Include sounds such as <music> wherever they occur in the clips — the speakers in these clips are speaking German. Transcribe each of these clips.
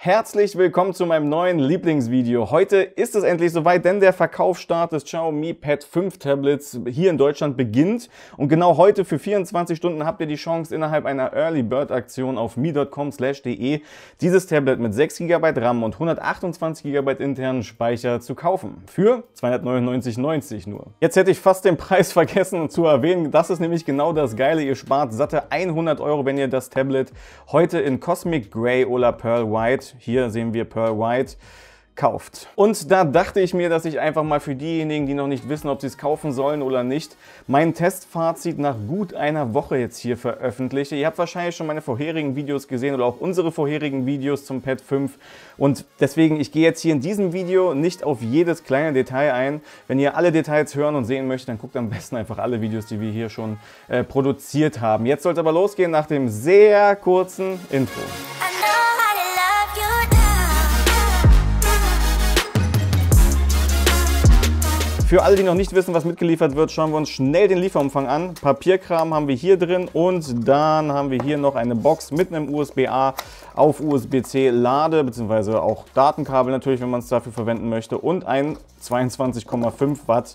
Herzlich willkommen zu meinem neuen Lieblingsvideo. Heute ist es endlich soweit, denn der Verkaufsstart des Xiaomi Pad 5 Tablets hier in Deutschland beginnt. Und genau heute für 24 Stunden habt ihr die Chance, innerhalb einer Early Bird Aktion auf mi.com/de dieses Tablet mit 6 GB RAM und 128 GB internen Speicher zu kaufen. Für 299,90 nur. Jetzt hätte ich fast den Preis <laughs> vergessen zu erwähnen. Das ist nämlich genau das Geile. Ihr spart satte 100 Euro, wenn ihr das Tablet heute in Cosmic Grey oder Pearl White hier sehen wir Pearl White. Kauft. Und da dachte ich mir, dass ich einfach mal für diejenigen, die noch nicht wissen, ob sie es kaufen sollen oder nicht, mein Testfazit nach gut einer Woche jetzt hier veröffentliche. Ihr habt wahrscheinlich schon meine vorherigen Videos gesehen oder auch unsere vorherigen Videos zum Pad 5 und deswegen, ich gehe jetzt hier in diesem Video nicht auf jedes kleine Detail ein. Wenn ihr alle Details hören und sehen möchtet, dann guckt am besten einfach alle Videos, die wir hier schon äh, produziert haben. Jetzt soll es aber losgehen nach dem sehr kurzen Intro. Für alle, die noch nicht wissen, was mitgeliefert wird, schauen wir uns schnell den Lieferumfang an. Papierkram haben wir hier drin und dann haben wir hier noch eine Box mit einem USB-A auf USB-C Lade, beziehungsweise auch Datenkabel natürlich, wenn man es dafür verwenden möchte und ein 22,5 Watt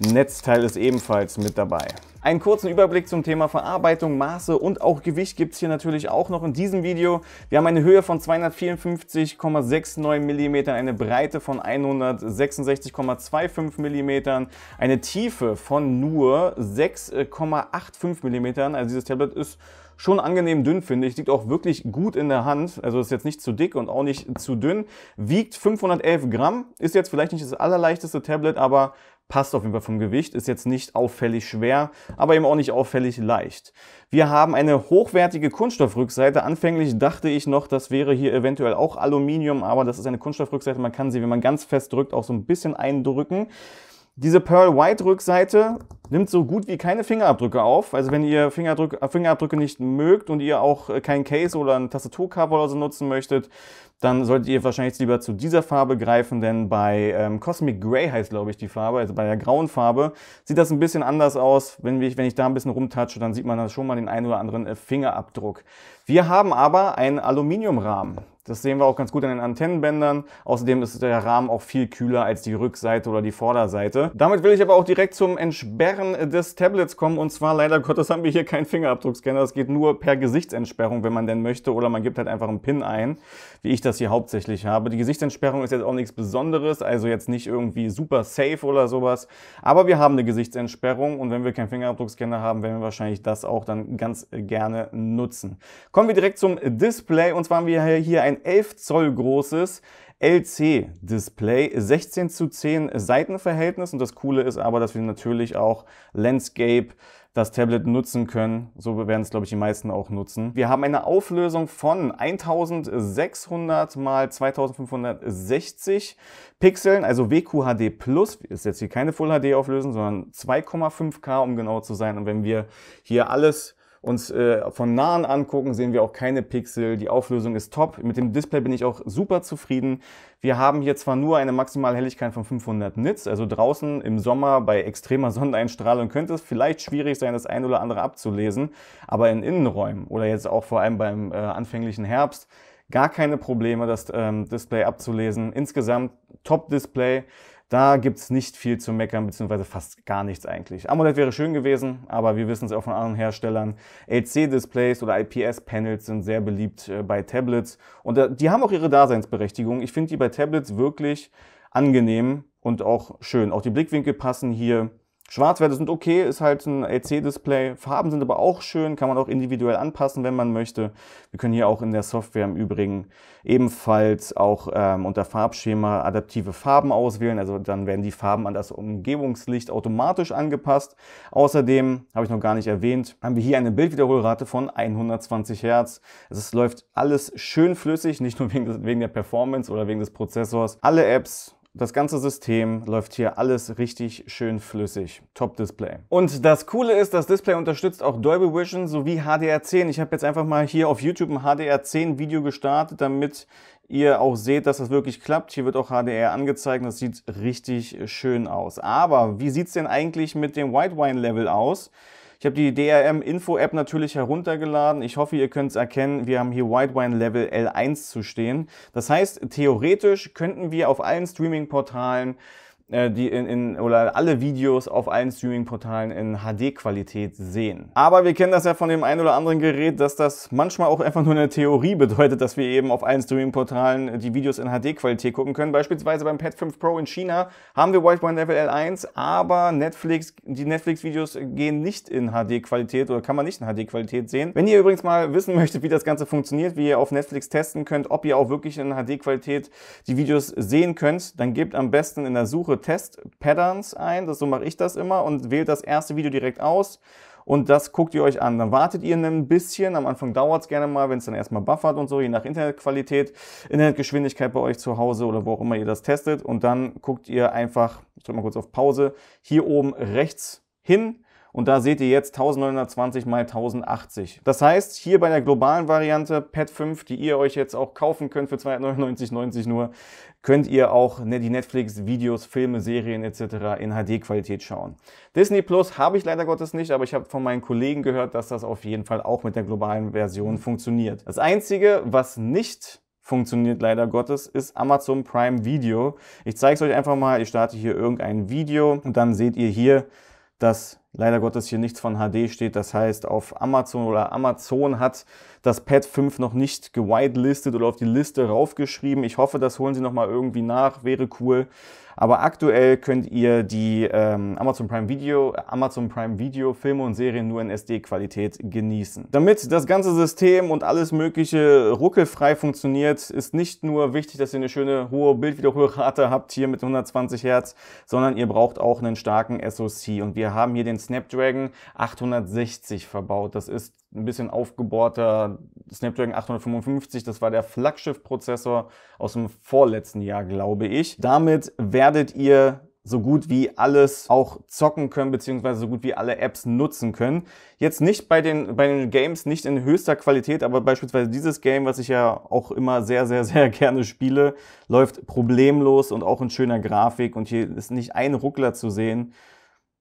Netzteil ist ebenfalls mit dabei. Einen kurzen Überblick zum Thema Verarbeitung, Maße und auch Gewicht gibt es hier natürlich auch noch in diesem Video. Wir haben eine Höhe von 254,69 mm, eine Breite von 166,25 mm, eine Tiefe von nur 6,85 mm. Also dieses Tablet ist schon angenehm dünn, finde ich. Liegt auch wirklich gut in der Hand. Also ist jetzt nicht zu dick und auch nicht zu dünn. Wiegt 511 Gramm. Ist jetzt vielleicht nicht das allerleichteste Tablet, aber passt auf jeden Fall vom Gewicht, ist jetzt nicht auffällig schwer, aber eben auch nicht auffällig leicht. Wir haben eine hochwertige Kunststoffrückseite. Anfänglich dachte ich noch, das wäre hier eventuell auch Aluminium, aber das ist eine Kunststoffrückseite. Man kann sie, wenn man ganz fest drückt, auch so ein bisschen eindrücken. Diese Pearl White Rückseite nimmt so gut wie keine Fingerabdrücke auf. Also wenn ihr Fingerabdrücke, äh, Fingerabdrücke nicht mögt und ihr auch äh, kein Case oder ein Tastaturcover oder so nutzen möchtet, dann solltet ihr wahrscheinlich lieber zu dieser Farbe greifen, denn bei ähm, Cosmic Grey heißt, glaube ich, die Farbe, also bei der grauen Farbe, sieht das ein bisschen anders aus. Wenn ich, wenn ich da ein bisschen rumtatsche, dann sieht man da schon mal den einen oder anderen äh, Fingerabdruck. Wir haben aber einen Aluminiumrahmen. Das sehen wir auch ganz gut an den Antennenbändern. Außerdem ist der Rahmen auch viel kühler als die Rückseite oder die Vorderseite. Damit will ich aber auch direkt zum Entsperren des Tablets kommen. Und zwar leider Gottes haben wir hier keinen Fingerabdruckscanner. Das geht nur per Gesichtsentsperrung, wenn man denn möchte. Oder man gibt halt einfach einen PIN ein, wie ich das hier hauptsächlich habe. Die Gesichtsentsperrung ist jetzt auch nichts Besonderes. Also jetzt nicht irgendwie super safe oder sowas. Aber wir haben eine Gesichtsentsperrung. Und wenn wir keinen Fingerabdruckscanner haben, werden wir wahrscheinlich das auch dann ganz gerne nutzen. Kommen wir direkt zum Display. Und zwar haben wir hier ein ein 11 Zoll großes LC-Display, 16 zu 10 Seitenverhältnis. Und das Coole ist aber, dass wir natürlich auch Landscape das Tablet nutzen können. So werden es, glaube ich, die meisten auch nutzen. Wir haben eine Auflösung von 1600 x 2560 Pixeln, also WQHD Plus. Ist jetzt hier keine Full HD-Auflösung, sondern 2,5K, um genau zu sein. Und wenn wir hier alles uns äh, von nahen angucken, sehen wir auch keine Pixel. Die Auflösung ist top. Mit dem Display bin ich auch super zufrieden. Wir haben hier zwar nur eine maximale Helligkeit von 500 Nits, also draußen im Sommer bei extremer Sonneneinstrahlung könnte es vielleicht schwierig sein, das ein oder andere abzulesen, aber in Innenräumen oder jetzt auch vor allem beim äh, anfänglichen Herbst gar keine Probleme, das ähm, Display abzulesen. Insgesamt Top-Display. Da gibt es nicht viel zu meckern, beziehungsweise fast gar nichts eigentlich. AMOLED wäre schön gewesen, aber wir wissen es auch von anderen Herstellern. LC-Displays oder IPS-Panels sind sehr beliebt äh, bei Tablets und äh, die haben auch ihre Daseinsberechtigung. Ich finde die bei Tablets wirklich angenehm und auch schön. Auch die Blickwinkel passen hier. Schwarzwerte sind okay, ist halt ein LC-Display. Farben sind aber auch schön, kann man auch individuell anpassen, wenn man möchte. Wir können hier auch in der Software im Übrigen ebenfalls auch ähm, unter Farbschema adaptive Farben auswählen. Also dann werden die Farben an das Umgebungslicht automatisch angepasst. Außerdem, habe ich noch gar nicht erwähnt, haben wir hier eine Bildwiederholrate von 120 Hertz. Also es läuft alles schön flüssig, nicht nur wegen, des, wegen der Performance oder wegen des Prozessors. Alle Apps das ganze System läuft hier alles richtig schön flüssig. Top Display. Und das Coole ist, das Display unterstützt auch Dolby Vision sowie HDR10. Ich habe jetzt einfach mal hier auf YouTube ein HDR10 Video gestartet, damit ihr auch seht, dass das wirklich klappt. Hier wird auch HDR angezeigt. Das sieht richtig schön aus. Aber wie sieht es denn eigentlich mit dem White Wine Level aus? Ich habe die DRM Info App natürlich heruntergeladen. Ich hoffe, ihr könnt es erkennen. Wir haben hier White Wine Level L1 zu stehen. Das heißt, theoretisch könnten wir auf allen Streaming-Portalen äh, die in, in oder alle Videos auf allen Streaming-Portalen in HD-Qualität sehen. Aber wir kennen das ja von dem einen oder anderen Gerät, dass das manchmal auch einfach nur eine Theorie bedeutet, dass wir eben auf allen Streaming-Portalen die Videos in HD-Qualität gucken können. Beispielsweise beim Pad 5 Pro in China haben wir Wideband Level L1, aber Netflix, die Netflix-Videos gehen nicht in HD-Qualität oder kann man nicht in HD-Qualität sehen. Wenn ihr übrigens mal wissen möchtet, wie das Ganze funktioniert, wie ihr auf Netflix testen könnt, ob ihr auch wirklich in HD-Qualität die Videos sehen könnt, dann gebt am besten in der Suche suche Test-Patterns ein, das, so mache ich das immer und wählt das erste Video direkt aus und das guckt ihr euch an. Dann wartet ihr ein bisschen, am Anfang dauert es gerne mal, wenn es dann erstmal buffert und so, je nach Internetqualität, Internetgeschwindigkeit bei euch zu Hause oder wo auch immer ihr das testet und dann guckt ihr einfach, ich drücke mal kurz auf Pause, hier oben rechts hin und da seht ihr jetzt 1920 x 1080. Das heißt, hier bei der globalen Variante Pad 5, die ihr euch jetzt auch kaufen könnt für 299,90 nur, könnt ihr auch ne, die Netflix-Videos, Filme, Serien etc. in HD-Qualität schauen. Disney Plus habe ich leider Gottes nicht, aber ich habe von meinen Kollegen gehört, dass das auf jeden Fall auch mit der globalen Version funktioniert. Das Einzige, was nicht funktioniert leider Gottes, ist Amazon Prime Video. Ich zeige es euch einfach mal. Ich starte hier irgendein Video und dann seht ihr hier, dass leider Gottes hier nichts von HD steht. Das heißt, auf Amazon oder Amazon hat das Pad 5 noch nicht gewidelistet oder auf die Liste raufgeschrieben. Ich hoffe, das holen sie nochmal irgendwie nach, wäre cool. Aber aktuell könnt ihr die ähm, Amazon Prime Video, Amazon Prime Video Filme und Serien nur in SD-Qualität genießen. Damit das ganze System und alles mögliche ruckelfrei funktioniert, ist nicht nur wichtig, dass ihr eine schöne hohe Bildwiederholrate habt hier mit 120 Hertz, sondern ihr braucht auch einen starken SoC. Und wir haben hier den Snapdragon 860 verbaut. Das ist ein bisschen aufgebohrter Snapdragon 855. Das war der Flaggschiff-Prozessor aus dem vorletzten Jahr, glaube ich. Damit werdet ihr so gut wie alles auch zocken können, beziehungsweise so gut wie alle Apps nutzen können. Jetzt nicht bei den, bei den Games, nicht in höchster Qualität, aber beispielsweise dieses Game, was ich ja auch immer sehr, sehr, sehr <laughs> gerne spiele, läuft problemlos und auch in schöner Grafik und hier ist nicht ein Ruckler zu sehen.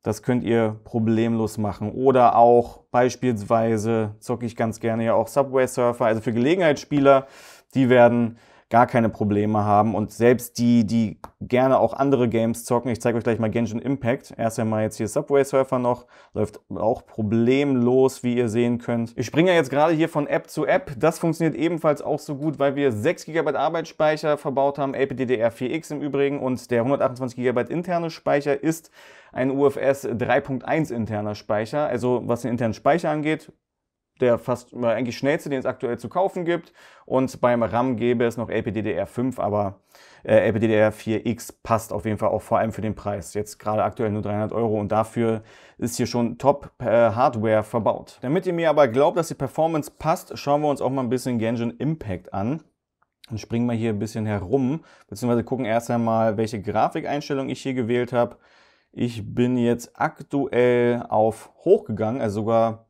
Das könnt ihr problemlos machen. Oder auch beispielsweise zocke ich ganz gerne ja auch Subway Surfer. Also für Gelegenheitsspieler, die werden gar keine Probleme haben. Und selbst die, die gerne auch andere Games zocken, ich zeige euch gleich mal Genshin Impact. Erst einmal jetzt hier Subway Surfer noch, läuft auch problemlos, wie ihr sehen könnt. Ich springe ja jetzt gerade hier von App zu App. Das funktioniert ebenfalls auch so gut, weil wir 6 GB Arbeitsspeicher verbaut haben, LPDDR4X im Übrigen und der 128 GB interne Speicher ist ein UFS 3.1 interner Speicher. Also was den internen Speicher angeht, der fast eigentlich schnellste, den es aktuell zu kaufen gibt. Und beim RAM gäbe es noch LPDDR5, aber äh, LPDDR4X passt auf jeden Fall auch vor allem für den Preis. Jetzt gerade aktuell nur 300 Euro und dafür ist hier schon Top-Hardware äh, verbaut. Damit ihr mir aber glaubt, dass die Performance passt, schauen wir uns auch mal ein bisschen Genshin Impact an. Und springen wir hier ein bisschen herum, beziehungsweise gucken erst einmal, welche Grafikeinstellung ich hier gewählt habe. Ich bin jetzt aktuell auf hochgegangen, also sogar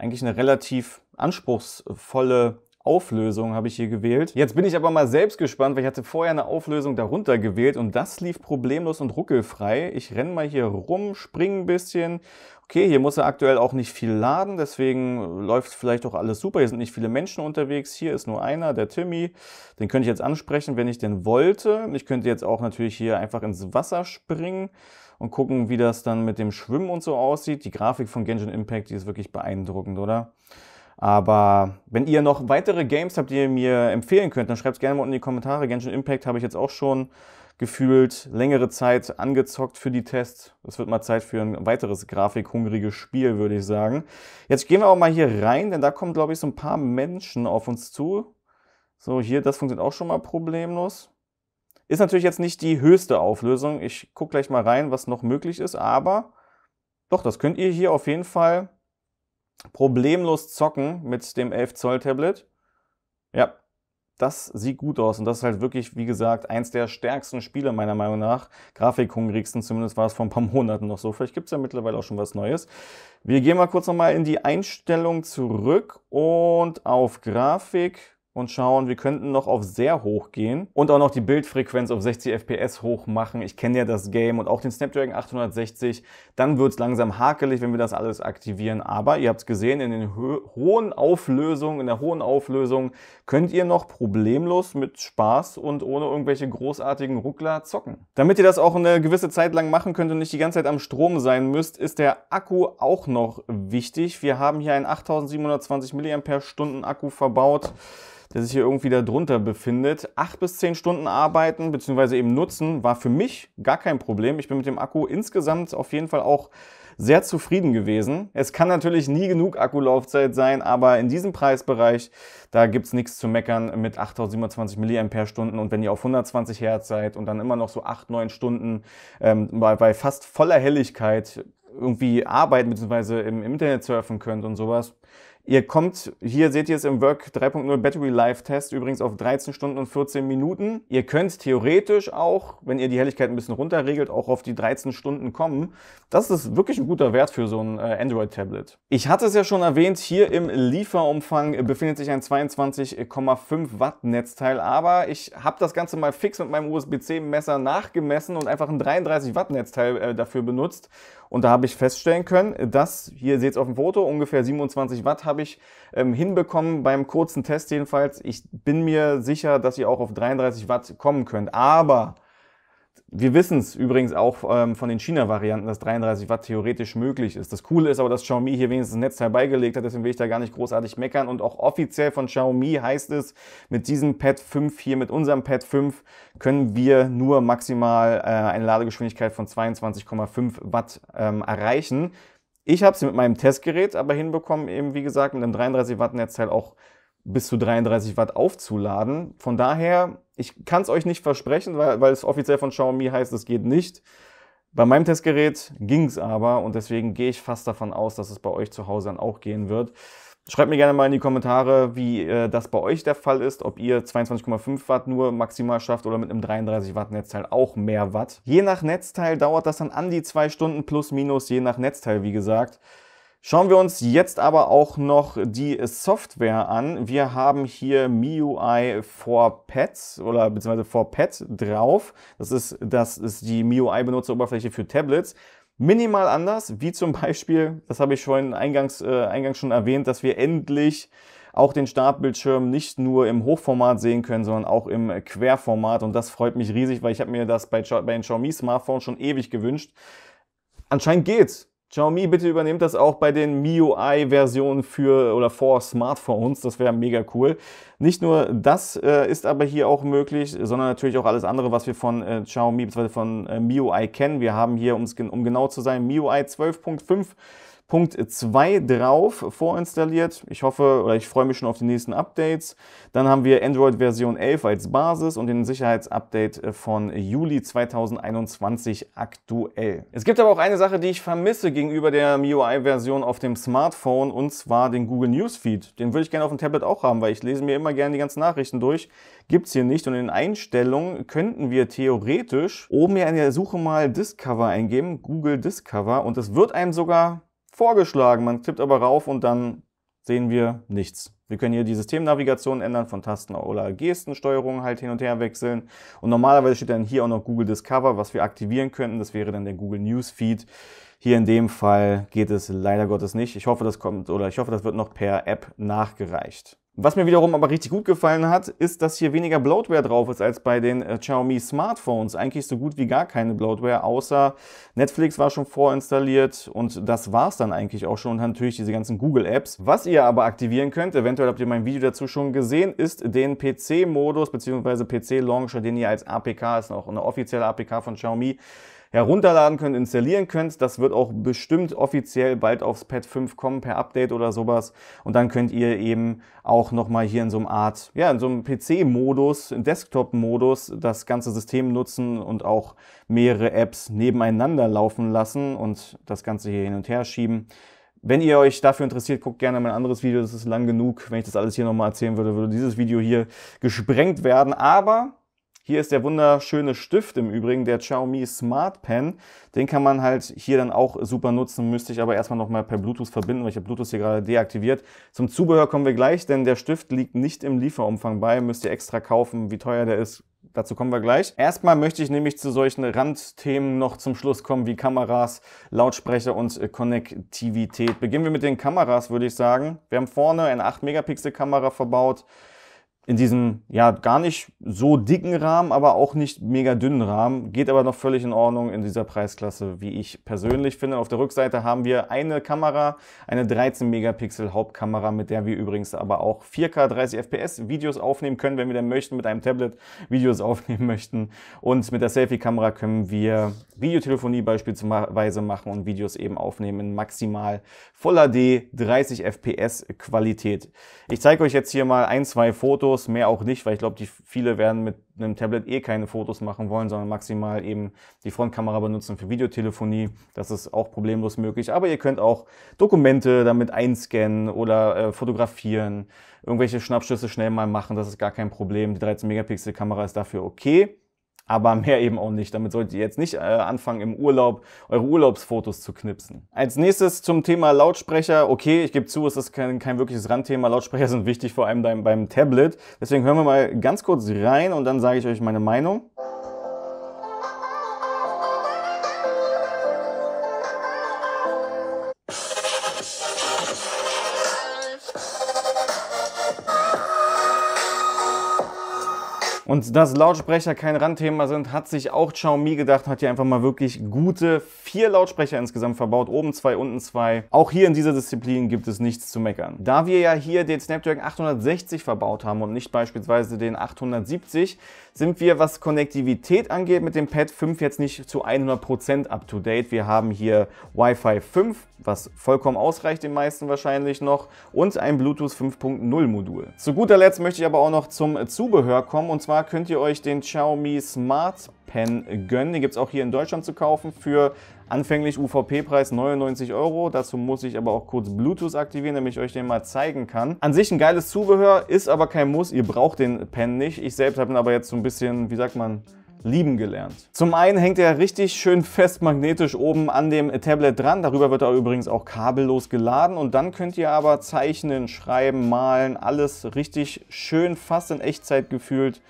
eigentlich eine relativ anspruchsvolle Auflösung habe ich hier gewählt. Jetzt bin ich aber mal selbst gespannt, weil ich hatte vorher eine Auflösung darunter gewählt und das lief problemlos und ruckelfrei. Ich renne mal hier rum, springe ein bisschen. Okay, hier muss er aktuell auch nicht viel laden, deswegen läuft vielleicht auch alles super. Hier sind nicht viele Menschen unterwegs. Hier ist nur einer, der Timmy. Den könnte ich jetzt ansprechen, wenn ich den wollte. Ich könnte jetzt auch natürlich hier einfach ins Wasser springen und gucken, wie das dann mit dem Schwimmen und so aussieht. Die Grafik von Genshin Impact, die ist wirklich beeindruckend, oder? Aber wenn ihr noch weitere Games habt, die ihr mir empfehlen könnt, dann schreibt es gerne mal unten in die Kommentare. Genshin Impact habe ich jetzt auch schon gefühlt längere Zeit angezockt für die Tests. Es wird mal Zeit für ein weiteres grafikhungriges Spiel, würde ich sagen. Jetzt gehen wir auch mal hier rein, denn da kommen, glaube ich, so ein paar Menschen auf uns zu. So, hier, das funktioniert auch schon mal problemlos. Ist natürlich jetzt nicht die höchste Auflösung. Ich gucke gleich mal rein, was noch möglich ist, aber doch, das könnt ihr hier auf jeden Fall problemlos zocken mit dem 11 Zoll Tablet. Ja, das sieht gut aus und das ist halt wirklich, wie gesagt, eins der stärksten Spiele meiner Meinung nach. Grafikhungrigsten, zumindest war es vor ein paar <laughs> Monaten noch so. Vielleicht gibt es ja mittlerweile auch schon was Neues. Wir gehen mal kurz nochmal in die Einstellung zurück und auf Grafik und schauen, wir könnten noch auf sehr hoch gehen und auch noch die Bildfrequenz auf 60 FPS hoch machen. Ich kenne ja das Game und auch den Snapdragon 860. Dann wird es langsam hakelig, wenn wir das alles aktivieren. Aber ihr habt es gesehen, in den hohen Auflösungen, in der hohen Auflösung könnt ihr noch problemlos mit Spaß und ohne irgendwelche großartigen Ruckler zocken. Damit ihr das auch eine gewisse Zeit lang machen könnt und nicht die ganze Zeit am Strom sein müsst, ist der Akku auch noch wichtig. Wir haben hier einen 8720 mAh Akku verbaut der sich hier irgendwie darunter befindet. Acht bis zehn Stunden arbeiten bzw. eben nutzen war für mich gar kein Problem. Ich bin mit dem Akku insgesamt auf jeden Fall auch sehr zufrieden gewesen. Es kann natürlich nie genug Akkulaufzeit sein, aber in diesem Preisbereich, da gibt es nichts zu meckern mit 8027 mAh und wenn ihr auf 120 Hertz seid und dann immer noch so 8, 9 Stunden ähm, bei, bei fast voller Helligkeit irgendwie arbeiten bzw. im Internet surfen könnt und sowas, Ihr kommt, hier seht ihr es im Work 3.0 Battery Life Test übrigens auf 13 Stunden und 14 Minuten. Ihr könnt theoretisch auch, wenn ihr die Helligkeit ein bisschen runterregelt, auch auf die 13 Stunden kommen. Das ist wirklich ein guter Wert für so ein äh, Android-Tablet. Ich hatte es ja schon erwähnt, hier im Lieferumfang befindet sich ein 22,5 Watt Netzteil, aber ich habe das Ganze mal fix mit meinem USB-C-Messer nachgemessen und einfach ein 33 Watt Netzteil äh, dafür benutzt. Und da habe ich feststellen können, dass, hier seht ihr auf dem Foto, ungefähr 27 Watt habe ich ähm, hinbekommen beim kurzen Test jedenfalls. Ich bin mir sicher, dass ihr auch auf 33 Watt kommen könnt. Aber wir wissen es übrigens auch ähm, von den China-Varianten, dass 33 Watt theoretisch möglich ist. Das Coole ist aber, dass Xiaomi hier wenigstens ein Netzteil beigelegt hat, deswegen will ich da gar nicht großartig meckern. Und auch offiziell von Xiaomi heißt es, mit diesem Pad 5 hier, mit unserem Pad 5, können wir nur maximal äh, eine Ladegeschwindigkeit von 22,5 Watt ähm, erreichen. Ich habe es mit meinem Testgerät aber hinbekommen, eben wie gesagt, mit einem 33 Watt Netzteil auch bis zu 33 Watt aufzuladen. Von daher, ich kann es euch nicht versprechen, weil, weil es offiziell von Xiaomi heißt, es geht nicht. Bei meinem Testgerät ging es aber und deswegen gehe ich fast davon aus, dass es bei euch zu Hause dann auch gehen wird. Schreibt mir gerne mal in die Kommentare, wie äh, das bei euch der Fall ist, ob ihr 22,5 Watt nur maximal schafft oder mit einem 33 Watt Netzteil auch mehr Watt. Je nach Netzteil dauert das dann an die zwei Stunden plus minus, je nach Netzteil wie gesagt. Schauen wir uns jetzt aber auch noch die Software an. Wir haben hier MIUI for Pets oder beziehungsweise for Pet drauf. Das ist, das ist die MIUI Benutzeroberfläche für Tablets. Minimal anders, wie zum Beispiel, das habe ich schon eingangs, äh, eingangs schon erwähnt, dass wir endlich auch den Startbildschirm nicht nur im Hochformat sehen können, sondern auch im Querformat. Und das freut mich riesig, weil ich habe mir das bei, bei den Xiaomi Smartphones schon ewig gewünscht. Anscheinend geht's. Xiaomi, bitte übernehmt das auch bei den MIUI-Versionen für oder vor Smartphones. Das wäre mega cool. Nicht nur das äh, ist aber hier auch möglich, sondern natürlich auch alles andere, was wir von äh, Xiaomi bzw. von äh, MIUI kennen. Wir haben hier, um genau zu sein, MIUI 12.5 Punkt 2 drauf vorinstalliert. Ich hoffe oder ich freue mich schon auf die nächsten Updates. Dann haben wir Android Version 11 als Basis und den Sicherheitsupdate äh, von Juli 2021 aktuell. Es gibt aber auch eine Sache, die ich vermisse gegenüber der MIUI-Version auf dem Smartphone und zwar den Google News Feed. Den würde ich gerne auf dem Tablet auch haben, weil ich lese mir immer gerne die ganzen Nachrichten durch. Gibt es hier nicht und in Einstellungen könnten wir theoretisch oben ja in der Suche mal Discover eingeben, Google Discover und es wird einem sogar vorgeschlagen. Man tippt aber rauf und dann sehen wir nichts. Wir können hier die Systemnavigation ändern, von Tasten oder Gestensteuerung halt hin und her wechseln. Und normalerweise steht dann hier auch noch Google Discover, was wir aktivieren könnten. Das wäre dann der Google News Feed. Hier in dem Fall geht es leider Gottes nicht. Ich hoffe, das kommt oder ich hoffe, das wird noch per App nachgereicht. Was mir wiederum aber richtig gut gefallen hat, ist, dass hier weniger Bloatware drauf ist als bei den äh, Xiaomi Smartphones. Eigentlich so gut wie gar keine Bloatware, außer Netflix war schon vorinstalliert und das war's dann eigentlich auch schon. Und natürlich diese ganzen Google-Apps. Was ihr aber aktivieren könnt, eventuell habt ihr mein Video dazu schon gesehen, ist den PC-Modus bzw. PC-Launcher, den ihr als APK, ist auch eine offizielle APK von Xiaomi, herunterladen könnt, installieren könnt. Das wird auch bestimmt offiziell bald aufs Pad 5 kommen per Update oder sowas. Und dann könnt ihr eben auch nochmal hier in so einem Art, ja, in so einem PC-Modus, Desktop-Modus das ganze System nutzen und auch mehrere Apps nebeneinander laufen lassen und das Ganze hier hin und her schieben. Wenn ihr euch dafür interessiert, guckt gerne mein anderes Video, das ist lang genug. Wenn ich das alles hier nochmal erzählen würde, würde dieses Video hier gesprengt werden. Aber hier ist der wunderschöne Stift im Übrigen, der Xiaomi Smart Pen. Den kann man halt hier dann auch super nutzen, müsste ich aber erstmal nochmal per Bluetooth verbinden, weil ich habe Bluetooth hier gerade deaktiviert. Zum Zubehör kommen wir gleich, denn der Stift liegt nicht im Lieferumfang bei, müsst ihr extra kaufen. Wie teuer der ist, Dazu kommen wir gleich. Erstmal möchte ich nämlich zu solchen Randthemen noch zum Schluss kommen, wie Kameras, Lautsprecher und äh, Konnektivität. Beginnen wir mit den Kameras, würde ich sagen. Wir haben vorne eine 8-Megapixel-Kamera verbaut in diesem, ja, gar nicht so dicken Rahmen, aber auch nicht mega dünnen Rahmen. Geht aber noch völlig in Ordnung in dieser Preisklasse, wie ich persönlich finde. Auf der Rückseite haben wir eine Kamera, eine 13-Megapixel-Hauptkamera, mit der wir übrigens aber auch 4K 30 FPS Videos aufnehmen können, wenn wir denn möchten, mit einem Tablet Videos <laughs> aufnehmen möchten. Und mit der Selfie-Kamera können wir Videotelefonie beispielsweise machen und Videos eben aufnehmen in maximal voller D 30 FPS Qualität. Ich zeige euch jetzt hier mal ein, zwei Fotos Fotos, mehr auch nicht, weil ich glaube, die viele werden mit einem Tablet eh keine Fotos machen wollen, sondern maximal eben die Frontkamera benutzen für Videotelefonie. Das ist auch problemlos möglich. Aber ihr könnt auch Dokumente damit einscannen oder äh, fotografieren, irgendwelche Schnappschüsse schnell mal machen, das ist gar kein Problem. Die 13-Megapixel-Kamera ist dafür okay aber mehr eben auch nicht. Damit solltet ihr jetzt nicht äh, anfangen, im Urlaub eure Urlaubsfotos zu knipsen. Als nächstes zum Thema Lautsprecher. Okay, ich gebe zu, es ist kein, kein wirkliches Randthema. Lautsprecher <laughs> sind wichtig, vor allem beim, beim Tablet. Deswegen hören wir mal ganz kurz rein und dann sage ich euch meine Meinung. Und dass Lautsprecher kein Randthema sind, hat sich auch Xiaomi gedacht, hat hier einfach mal wirklich gute, vier Lautsprecher insgesamt verbaut, oben zwei, unten zwei. Auch hier in dieser Disziplin gibt es nichts zu meckern. Da wir ja hier den Snapdragon 860 verbaut haben und nicht beispielsweise den 870, sind wir, was Konnektivität angeht, mit dem Pad 5 jetzt nicht zu 100% up-to-date. Wir haben hier Wi-Fi 5, was vollkommen ausreicht den meisten wahrscheinlich noch, und ein Bluetooth 5.0 Modul. Zu guter Letzt möchte ich aber auch noch zum Zubehör kommen und zwar könnt ihr euch den Xiaomi Smart Pen gönnen. Den gibt es auch hier in Deutschland zu kaufen für anfänglich UVP-Preis 99 Euro. Dazu muss ich aber auch kurz Bluetooth aktivieren, damit ich euch den mal zeigen kann. An sich ein geiles Zubehör, ist aber kein Muss. Ihr braucht den Pen nicht. Ich selbst habe ihn aber jetzt so ein bisschen, wie sagt man, lieben gelernt. Zum einen hängt er richtig schön fest magnetisch oben an dem Tablet dran. Darüber wird er übrigens auch kabellos geladen. Und dann könnt ihr aber zeichnen, schreiben, malen, alles richtig schön fast in Echtzeit gefühlt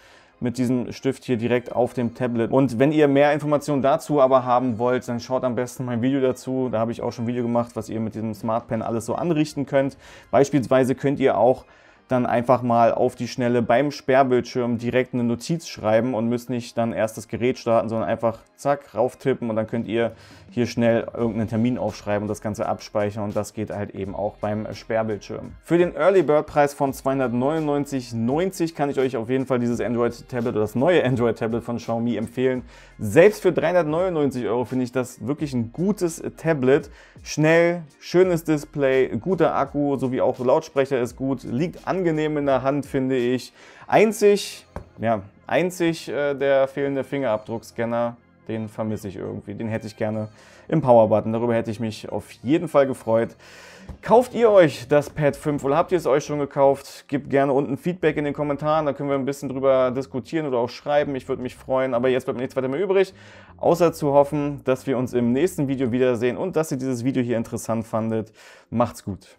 mit diesem Stift hier direkt auf dem Tablet. Und wenn ihr mehr Informationen dazu aber haben wollt, dann schaut am besten mein Video dazu. Da habe ich auch schon ein Video gemacht, was ihr mit diesem Smart Pen alles so anrichten könnt. Beispielsweise könnt ihr auch dann einfach mal auf die Schnelle beim Sperrbildschirm direkt eine Notiz schreiben und müsst nicht dann erst das Gerät starten, sondern einfach zack, rauftippen und dann könnt ihr hier schnell irgendeinen Termin aufschreiben und das Ganze abspeichern und das geht halt eben auch beim Sperrbildschirm. Für den Early Bird Preis von 299,90 kann ich euch auf jeden Fall dieses Android Tablet oder das neue Android Tablet von Xiaomi empfehlen. Selbst für 399 Euro finde ich das wirklich ein gutes Tablet. Schnell, schönes Display, guter Akku sowie auch Lautsprecher ist gut, liegt angenehm in der Hand, finde ich. Einzig, ja, einzig äh, der fehlende Fingerabdruckscanner den vermisse ich irgendwie. Den hätte ich gerne im Power-Button. Darüber hätte ich mich auf jeden Fall gefreut. Kauft ihr euch das Pad 5 oder habt ihr es euch schon gekauft? Gebt gerne unten Feedback in den Kommentaren, da können wir ein bisschen drüber diskutieren oder auch schreiben. Ich würde mich freuen, aber jetzt bleibt nichts weiter mehr übrig, außer zu hoffen, dass wir uns im nächsten Video wiedersehen und dass ihr dieses Video hier interessant fandet. Macht's gut!